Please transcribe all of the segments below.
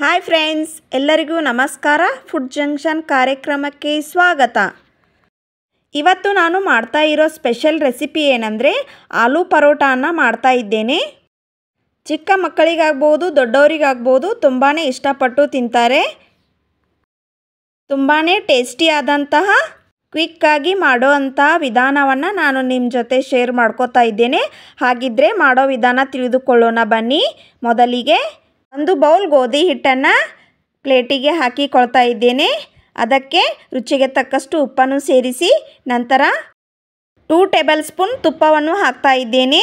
hi friends ಎಲ್ಲರಿಗೂ ನಮಸ್ಕಾರ food junction ಕಾರ್ಯಕ್ರಮಕ್ಕೆ ಸ್ವಾಗತ ಇವತ್ತು ನಾನು ಮಾಡ್ತಾ ಇರೋ ಸ್ಪೆಷಲ್ ರೆಸಿಪಿ ಏನಂದರೆ ಆಲೂ ಪರೋಟಾನ ಮಾಡ್ತಾ ಇದ್ದೇನೆ ಚಿಕ್ಕ ಮಕ್ಕಳಿಗಾಗ್ಬೋದು ದೊಡ್ಡವರಿಗಾಗ್ಬೋದು ತುಂಬಾ ಇಷ್ಟಪಟ್ಟು ತಿಂತಾರೆ ತುಂಬಾ ಟೇಸ್ಟಿಯಾದಂತಹ ಕ್ವಿಕ್ಕಾಗಿ ಮಾಡೋ ಅಂತಹ ವಿಧಾನವನ್ನು ನಾನು ನಿಮ್ಮ ಜೊತೆ ಶೇರ್ ಮಾಡ್ಕೋತಾ ಇದ್ದೇನೆ ಹಾಗಿದ್ದರೆ ಮಾಡೋ ವಿಧಾನ ತಿಳಿದುಕೊಳ್ಳೋಣ ಬನ್ನಿ ಮೊದಲಿಗೆ ಒಂದು ಬೌಲ್ ಗೋಧಿ ಹಿಟ್ಟನ್ನು ಪ್ಲೇಟಿಗೆ ಹಾಕಿಕೊಳ್ತಾ ಇದ್ದೇನೆ ಅದಕ್ಕೆ ರುಚಿಗೆ ತಕ್ಕಷ್ಟು ಉಪ್ಪನ್ನು ಸೇರಿಸಿ ನಂತರ ಟೂ ಟೇಬಲ್ ಸ್ಪೂನ್ ತುಪ್ಪವನ್ನು ಹಾಕ್ತಾ ಇದ್ದೇನೆ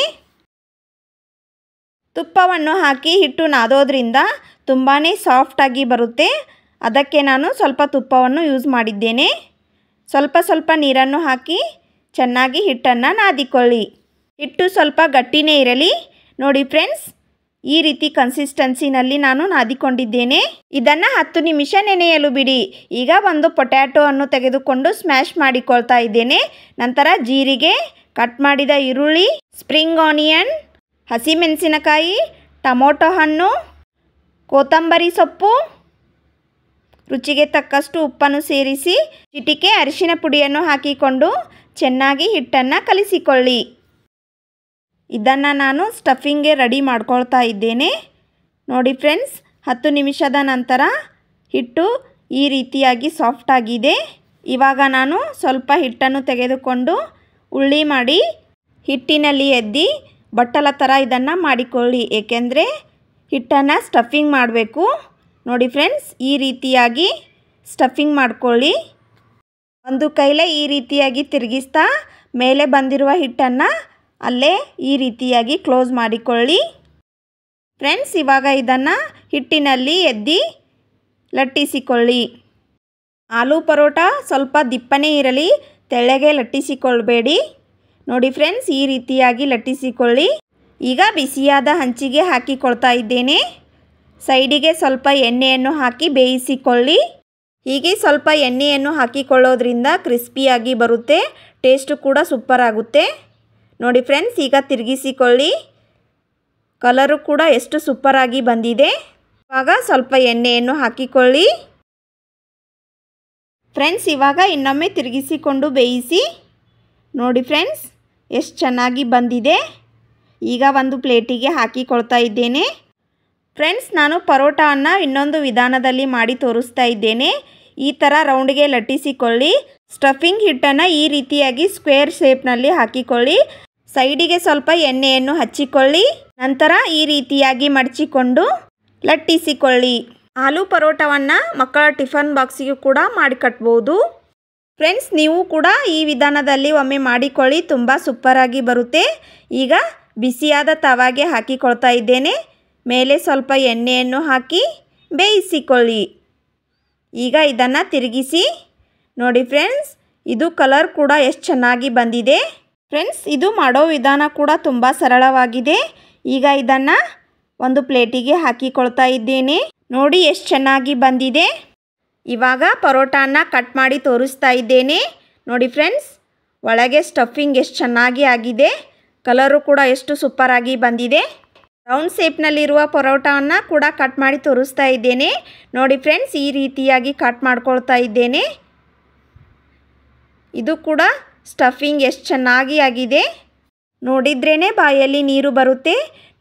ತುಪ್ಪವನ್ನು ಹಾಕಿ ಹಿಟ್ಟು ನಾದೋದ್ರಿಂದ ತುಂಬಾ ಸಾಫ್ಟಾಗಿ ಬರುತ್ತೆ ಅದಕ್ಕೆ ನಾನು ಸ್ವಲ್ಪ ತುಪ್ಪವನ್ನು ಯೂಸ್ ಮಾಡಿದ್ದೇನೆ ಸ್ವಲ್ಪ ಸ್ವಲ್ಪ ನೀರನ್ನು ಹಾಕಿ ಚೆನ್ನಾಗಿ ಹಿಟ್ಟನ್ನು ನಾದಿಕೊಳ್ಳಿ ಹಿಟ್ಟು ಸ್ವಲ್ಪ ಗಟ್ಟಿನೇ ಇರಲಿ ನೋಡಿ ಫ್ರೆಂಡ್ಸ್ ಈ ರೀತಿ ಕನ್ಸಿಸ್ಟೆನ್ಸಿನಲ್ಲಿ ನಾನು ನಾದಿಕೊಂಡಿದ್ದೇನೆ ಇದನ್ನು ಹತ್ತು ನಿಮಿಷ ನೆನೆಯಲು ಬಿಡಿ ಈಗ ಒಂದು ಪೊಟ್ಯಾಟೋವನ್ನು ತೆಗೆದುಕೊಂಡು ಸ್ಮ್ಯಾಶ್ ಮಾಡಿಕೊಳ್ತಾ ಇದ್ದೇನೆ ನಂತರ ಜೀರಿಗೆ ಕಟ್ ಮಾಡಿದ ಈರುಳ್ಳಿ ಸ್ಪ್ರಿಂಗ್ ಆನಿಯನ್ ಹಸಿಮೆಣಸಿನಕಾಯಿ ಟೊಮೊಟೊ ಹಣ್ಣು ಕೊತ್ತಂಬರಿ ಸೊಪ್ಪು ರುಚಿಗೆ ತಕ್ಕಷ್ಟು ಉಪ್ಪನ್ನು ಸೇರಿಸಿ ಚಿಟಿಕೆ ಅರಿಶಿನ ಪುಡಿಯನ್ನು ಹಾಕಿಕೊಂಡು ಚೆನ್ನಾಗಿ ಹಿಟ್ಟನ್ನು ಕಲಿಸಿಕೊಳ್ಳಿ ಇದನ್ನು ನಾನು ಸ್ಟಫಿಂಗ್ಗೆ ರೆಡಿ ಮಾಡ್ಕೊಳ್ತಾ ಇದ್ದೇನೆ ನೋಡಿ ಫ್ರೆಂಡ್ಸ್ ಹತ್ತು ನಿಮಿಷದ ನಂತರ ಹಿಟ್ಟು ಈ ರೀತಿಯಾಗಿ ಸಾಫ್ಟ್ ಆಗಿದೆ ಇವಾಗ ನಾನು ಸ್ವಲ್ಪ ಹಿಟ್ಟನ್ನು ತೆಗೆದುಕೊಂಡು ಉಳ್ಳಿ ಮಾಡಿ ಹಿಟ್ಟಿನಲ್ಲಿ ಎದ್ದಿ ಬಟ್ಟಲ ಥರ ಇದನ್ನು ಮಾಡಿಕೊಳ್ಳಿ ಏಕೆಂದರೆ ಹಿಟ್ಟನ್ನು ಸ್ಟಫಿಂಗ್ ಮಾಡಬೇಕು ನೋಡಿ ಫ್ರೆಂಡ್ಸ್ ಈ ರೀತಿಯಾಗಿ ಸ್ಟಫಿಂಗ್ ಮಾಡಿಕೊಳ್ಳಿ ಒಂದು ಕೈಲೇ ಈ ರೀತಿಯಾಗಿ ತಿರುಗಿಸ್ತಾ ಮೇಲೆ ಬಂದಿರುವ ಹಿಟ್ಟನ್ನು ಅಲ್ಲೇ ಈ ರೀತಿಯಾಗಿ ಕ್ಲೋಸ್ ಮಾಡಿಕೊಳ್ಳಿ ಫ್ರೆಂಡ್ಸ್ ಇವಾಗ ಇದನ್ನು ಹಿಟ್ಟಿನಲ್ಲಿ ಎದ್ದಿ ಲಟ್ಟಿಸಿಕೊಳ್ಳಿ ಆಲೂ ಪರೋಟ ಸ್ವಲ್ಪ ದಿಪ್ಪನೇ ಇರಲಿ ತೆಳ್ಳಗೆ ಲಟ್ಟಿಸಿಕೊಳ್ಬೇಡಿ ನೋಡಿ ಫ್ರೆಂಡ್ಸ್ ಈ ರೀತಿಯಾಗಿ ಲಟ್ಟಿಸಿಕೊಳ್ಳಿ ಈಗ ಬಿಸಿಯಾದ ಹಂಚಿಗೆ ಹಾಕಿಕೊಳ್ತಾ ಇದ್ದೇನೆ ಸೈಡಿಗೆ ಸ್ವಲ್ಪ ಎಣ್ಣೆಯನ್ನು ಹಾಕಿ ಬೇಯಿಸಿಕೊಳ್ಳಿ ಹೀಗೆ ಸ್ವಲ್ಪ ಎಣ್ಣೆಯನ್ನು ಹಾಕಿಕೊಳ್ಳೋದ್ರಿಂದ ಕ್ರಿಸ್ಪಿಯಾಗಿ ಬರುತ್ತೆ ಟೇಸ್ಟು ಕೂಡ ಸೂಪರ್ ಆಗುತ್ತೆ ನೋಡಿ ಫ್ರೆಂಡ್ಸ್ ಈಗ ತಿರುಗಿಸಿಕೊಳ್ಳಿ ಕಲರು ಕೂಡ ಎಷ್ಟು ಸೂಪರಾಗಿ ಬಂದಿದೆ ಇವಾಗ ಸ್ವಲ್ಪ ಎಣ್ಣೆಯನ್ನು ಹಾಕಿಕೊಳ್ಳಿ ಫ್ರೆಂಡ್ಸ್ ಇವಾಗ ಇನ್ನೊಮ್ಮೆ ತಿರುಗಿಸಿಕೊಂಡು ಬೇಯಿಸಿ ನೋಡಿ ಫ್ರೆಂಡ್ಸ್ ಎಷ್ಟು ಚೆನ್ನಾಗಿ ಬಂದಿದೆ ಈಗ ಒಂದು ಪ್ಲೇಟಿಗೆ ಹಾಕಿಕೊಳ್ತಾ ಇದ್ದೇನೆ ಫ್ರೆಂಡ್ಸ್ ನಾನು ಪರೋಟವನ್ನು ಇನ್ನೊಂದು ವಿಧಾನದಲ್ಲಿ ಮಾಡಿ ತೋರಿಸ್ತಾ ಇದ್ದೇನೆ ಈ ಥರ ರೌಂಡ್ಗೆ ಲಟ್ಟಿಸಿಕೊಳ್ಳಿ ಸ್ಟಫಿಂಗ್ ಹಿಟ್ಟನ್ನು ಈ ರೀತಿಯಾಗಿ ಸ್ಕ್ವೇರ್ ಶೇಪ್ನಲ್ಲಿ ಹಾಕಿಕೊಳ್ಳಿ ಸೈಡಿಗೆ ಸ್ವಲ್ಪ ಎಣ್ಣೆಯನ್ನು ಹಚ್ಚಿಕೊಳ್ಳಿ ನಂತರ ಈ ರೀತಿಯಾಗಿ ಮಡಚಿಕೊಂಡು ಲಟ್ಟಿಸಿಕೊಳ್ಳಿ ಆಲೂ ಪರೋಟವನ್ನು ಮಕ್ಕಳ ಟಿಫನ್ ಬಾಕ್ಸಿಗೂ ಕೂಡ ಮಾಡಿ ಕಟ್ಬೋದು ಫ್ರೆಂಡ್ಸ್ ನೀವು ಕೂಡ ಈ ವಿಧಾನದಲ್ಲಿ ಒಮ್ಮೆ ಮಾಡಿಕೊಳ್ಳಿ ತುಂಬ ಸೂಪರಾಗಿ ಬರುತ್ತೆ ಈಗ ಬಿಸಿಯಾದ ತವಾಗೆ ಹಾಕಿಕೊಳ್ತಾ ಇದ್ದೇನೆ ಮೇಲೆ ಸ್ವಲ್ಪ ಎಣ್ಣೆಯನ್ನು ಹಾಕಿ ಬೇಯಿಸಿಕೊಳ್ಳಿ ಈಗ ಇದನ್ನು ತಿರುಗಿಸಿ ನೋಡಿ ಫ್ರೆಂಡ್ಸ್ ಇದು ಕಲರ್ ಕೂಡ ಎಷ್ಟು ಚೆನ್ನಾಗಿ ಬಂದಿದೆ ಫ್ರೆಂಡ್ಸ್ ಇದು ಮಾಡೋ ವಿಧಾನ ಕೂಡ ತುಂಬ ಸರಳವಾಗಿದೆ ಈಗ ಇದನ್ನು ಒಂದು ಪ್ಲೇಟಿಗೆ ಹಾಕಿಕೊಳ್ತಾ ಇದ್ದೇನೆ ನೋಡಿ ಎಷ್ಟು ಚೆನ್ನಾಗಿ ಬಂದಿದೆ ಇವಾಗ ಪರೋಟಾನ ಕಟ್ ಮಾಡಿ ತೋರಿಸ್ತಾ ಇದ್ದೇನೆ ನೋಡಿ ಫ್ರೆಂಡ್ಸ್ ಒಳಗೆ ಸ್ಟಫಿಂಗ್ ಎಷ್ಟು ಚೆನ್ನಾಗಿ ಆಗಿದೆ ಕಲರು ಕೂಡ ಎಷ್ಟು ಸೂಪರಾಗಿ ಬಂದಿದೆ ರೌಂಡ್ ಶೇಪ್ನಲ್ಲಿರುವ ಪರೋಟಾನ ಕೂಡ ಕಟ್ ಮಾಡಿ ತೋರಿಸ್ತಾ ಇದ್ದೇನೆ ನೋಡಿ ಫ್ರೆಂಡ್ಸ್ ಈ ರೀತಿಯಾಗಿ ಕಟ್ ಮಾಡ್ಕೊಳ್ತಾ ಇದ್ದೇನೆ ಇದು ಕೂಡ ಸ್ಟಫಿಂಗ್ ಎಷ್ಟು ಚೆನ್ನಾಗಿ ಆಗಿದೆ ನೋಡಿದ್ರೇ ಬಾಯಲ್ಲಿ ನೀರು ಬರುತ್ತೆ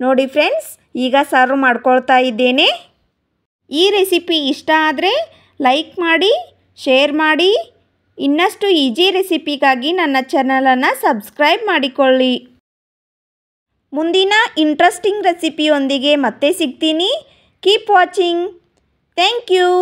ನೋಡಿ ಫ್ರೆಂಡ್ಸ್ ಈಗ ಸರ್ವ್ ಮಾಡ್ಕೊಳ್ತಾ ಇದ್ದೇನೆ ಈ ರೆಸಿಪಿ ಇಷ್ಟ ಆದರೆ ಲೈಕ್ ಮಾಡಿ ಶೇರ್ ಮಾಡಿ ಇನ್ನಷ್ಟು ಈಜಿ ರೆಸಿಪಿಗಾಗಿ ನನ್ನ ಚಾನಲನ್ನು ಸಬ್ಸ್ಕ್ರೈಬ್ ಮಾಡಿಕೊಳ್ಳಿ ಮುಂದಿನ ಇಂಟ್ರೆಸ್ಟಿಂಗ್ ರೆಸಿಪಿಯೊಂದಿಗೆ ಮತ್ತೆ ಸಿಗ್ತೀನಿ ಕೀಪ್ ವಾಚಿಂಗ್ ಥ್ಯಾಂಕ್ ಯು